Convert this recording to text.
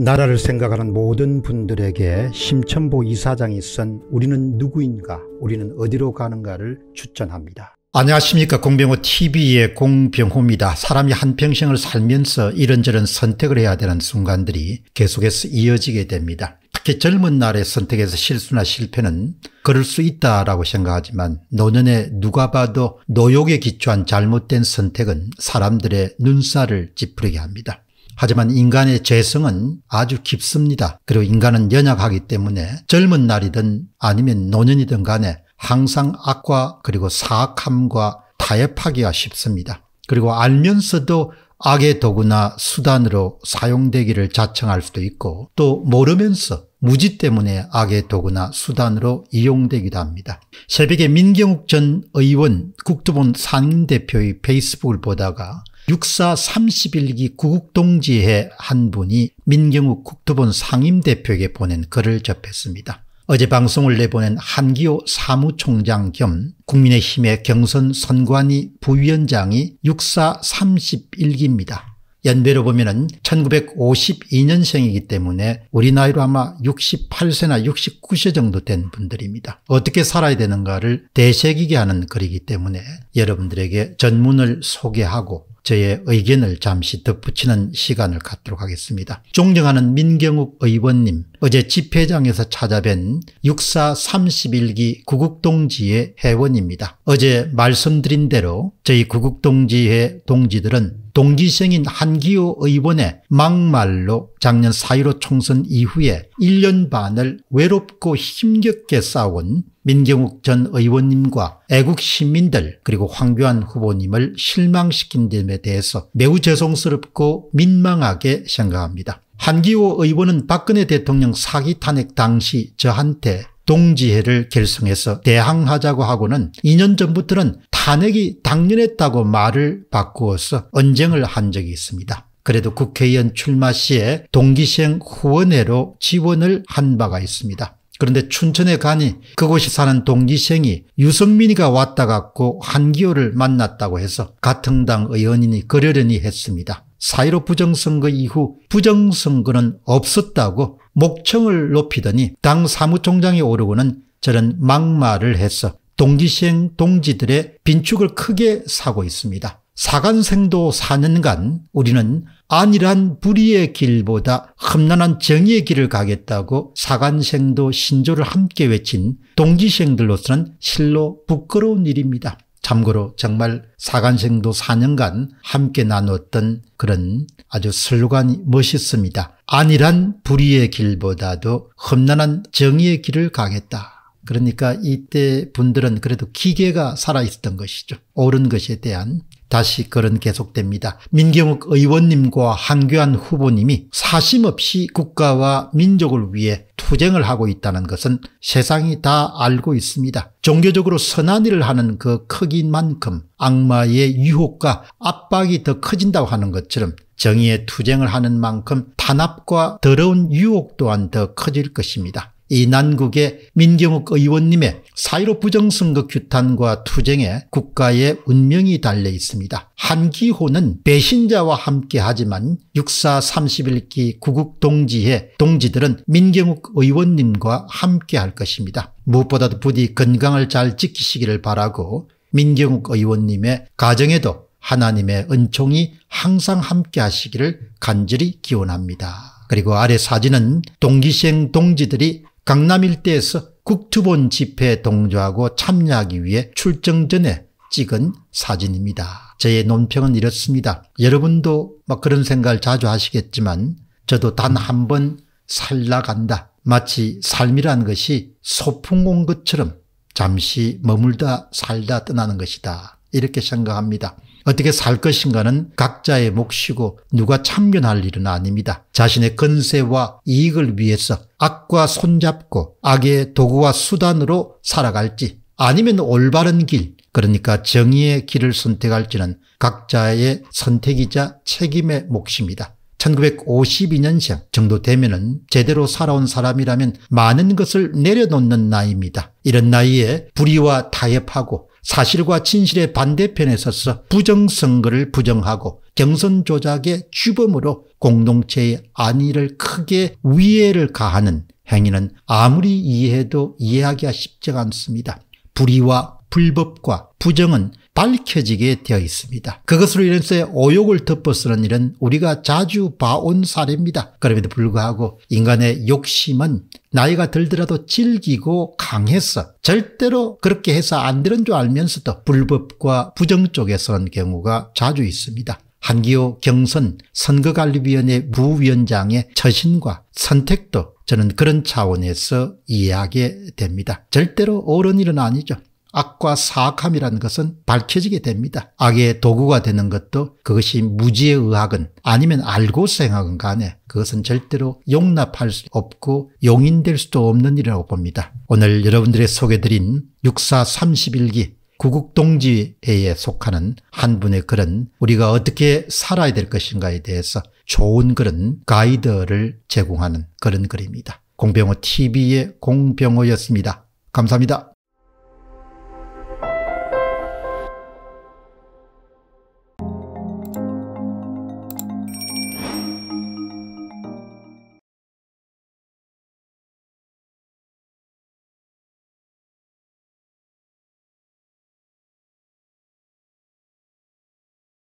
나라를 생각하는 모든 분들에게 심천보 이사장이 쓴 우리는 누구인가 우리는 어디로 가는가를 추천합니다. 안녕하십니까 공병호TV의 공병호입니다. 사람이 한평생을 살면서 이런저런 선택을 해야 되는 순간들이 계속해서 이어지게 됩니다. 특히 젊은 날의 선택에서 실수나 실패는 그럴 수 있다라고 생각하지만 노년에 누가 봐도 노욕에 기초한 잘못된 선택은 사람들의 눈살을 찌푸리게 합니다. 하지만 인간의 재성은 아주 깊습니다. 그리고 인간은 연약하기 때문에 젊은 날이든 아니면 노년이든 간에 항상 악과 그리고 사악함과 타협하기가 쉽습니다. 그리고 알면서도 악의 도구나 수단으로 사용되기를 자청할 수도 있고 또 모르면서 무지 때문에 악의 도구나 수단으로 이용되기도 합니다. 새벽에 민경욱 전 의원 국토본 상임대표의 페이스북을 보다가 육사 31기 구국동지회 한 분이 민경욱 국토본 상임대표에게 보낸 글을 접했습니다. 어제 방송을 내보낸 한기호 사무총장 겸 국민의힘의 경선 선관위 부위원장이 육사 31기입니다. 연배로 보면 1952년생이기 때문에 우리 나이로 아마 68세나 69세 정도 된 분들입니다. 어떻게 살아야 되는가를 되새기게 하는 글이기 때문에 여러분들에게 전문을 소개하고 저의 의견을 잠시 덧붙이는 시간을 갖도록 하겠습니다. 존경하는 민경욱 의원님 어제 집회장에서 찾아뵌 육사 31기 구국동지의 회원입니다. 어제 말씀드린 대로 저희 구국동지회 동지들은 동지생인 한기호 의원의 막말로 작년 4.15 총선 이후에 1년 반을 외롭고 힘겹게 싸운 민경욱 전 의원님과 애국 시민들 그리고 황교안 후보님을 실망시킨 점에 대해서 매우 죄송스럽고 민망하게 생각합니다. 한기호 의원은 박근혜 대통령 사기 탄핵 당시 저한테 동지회를 결성해서 대항하자고 하고는 2년 전부터는 탄핵이 당연했다고 말을 바꾸어서 언쟁을 한 적이 있습니다. 그래도 국회의원 출마 시에 동기시행 후원회로 지원을 한 바가 있습니다. 그런데 춘천에 가니 그곳에 사는 동기생이 유승민이가 왔다 갔고 한기호를 만났다고 해서 같은 당 의원이니 그러려니 했습니다. 사일오 부정선거 이후 부정선거는 없었다고 목청을 높이더니 당 사무총장이 오르고는 저런 막말을 해서 동지시행 동지들의 빈축을 크게 사고 있습니다. 사간생도 4년간 우리는 안일한 불의의 길보다 험난한 정의의 길을 가겠다고 사간생도 신조를 함께 외친 동지시행들로서는 실로 부끄러운 일입니다. 참고로 정말 사간생도 4년간 함께 나눴던 그런 아주 슬로간이 멋있습니다. 안일한 불의의 길보다도 험난한 정의의 길을 가겠다. 그러니까 이때 분들은 그래도 기계가 살아있었던 것이죠. 옳은 것에 대한 다시 그런 계속됩니다. 민경욱 의원님과 한교안 후보님이 사심 없이 국가와 민족을 위해 투쟁을 하고 있다는 것은 세상이 다 알고 있습니다. 종교적으로 선한 일을 하는 그크기 만큼 악마의 유혹과 압박이 더 커진다고 하는 것처럼 정의의 투쟁을 하는 만큼 탄압과 더러운 유혹 또한 더 커질 것입니다. 이난국에 민경욱 의원님의 사일오 부정선거 규탄과 투쟁에 국가의 운명이 달려 있습니다. 한기호는 배신자와 함께 하지만 육사 31기 구국 동지의 동지들은 민경욱 의원님과 함께 할 것입니다. 무엇보다도 부디 건강을 잘 지키시기를 바라고 민경욱 의원님의 가정에도 하나님의 은총이 항상 함께 하시기를 간절히 기원합니다. 그리고 아래 사진은 동기생 동지들이 강남 일대에서 국투본 집회에 동조하고 참여하기 위해 출정 전에 찍은 사진입니다. 저의 논평은 이렇습니다. 여러분도 막 그런 생각을 자주 하시겠지만 저도 단 한 번 살라간다. 마치 삶이라는 것이 소풍 온 것처럼 잠시 머물다 살다 떠나는 것이다. 이렇게 생각합니다. 어떻게 살 것인가는 각자의 몫이고 누가 참견할 일은 아닙니다. 자신의 근세와 이익을 위해서 악과 손잡고 악의 도구와 수단으로 살아갈지 아니면 올바른 길 그러니까 정의의 길을 선택할지는 각자의 선택이자 책임의 몫입니다. 1952년생 정도 되면은 제대로 살아온 사람이라면 많은 것을 내려놓는 나이입니다. 이런 나이에 불의와 타협하고 사실과 진실의 반대편에 서서 부정선거를 부정하고 경선 조작의 주범으로 공동체의 안위를 크게 위해를 가하는 행위는 아무리 이해해도 이해하기가 쉽지가 않습니다. 불의와 불법과 부정은 밝혀지게 되어 있습니다. 그것으로 인해서 오욕을 덮어쓰는 일은 우리가 자주 봐온 사례입니다. 그럼에도 불구하고 인간의 욕심은 나이가 들더라도 질기고 강해서 절대로 그렇게 해서 안 되는 줄 알면서도 불법과 부정 쪽에 서는 경우가 자주 있습니다. 한기호 경선 선거관리위원회 부위원장의 처신과 선택도 저는 그런 차원에서 이해하게 됩니다. 절대로 옳은 일은 아니죠. 악과 사악함이라는 것은 밝혀지게 됩니다. 악의 도구가 되는 것도 그것이 무지에 의하건 아니면 알고서 행하 간에 그것은 절대로 용납할 수 없고 용인될 수도 없는 일이라고 봅니다. 오늘 여러분들의 소개드린 6사 31기 구국동지회에 속하는 한 분의 글은 우리가 어떻게 살아야 될 것인가에 대해서 좋은 글은 가이드를 제공하는 그런 글입니다. 공병호 TV의 공병호였습니다. 감사합니다.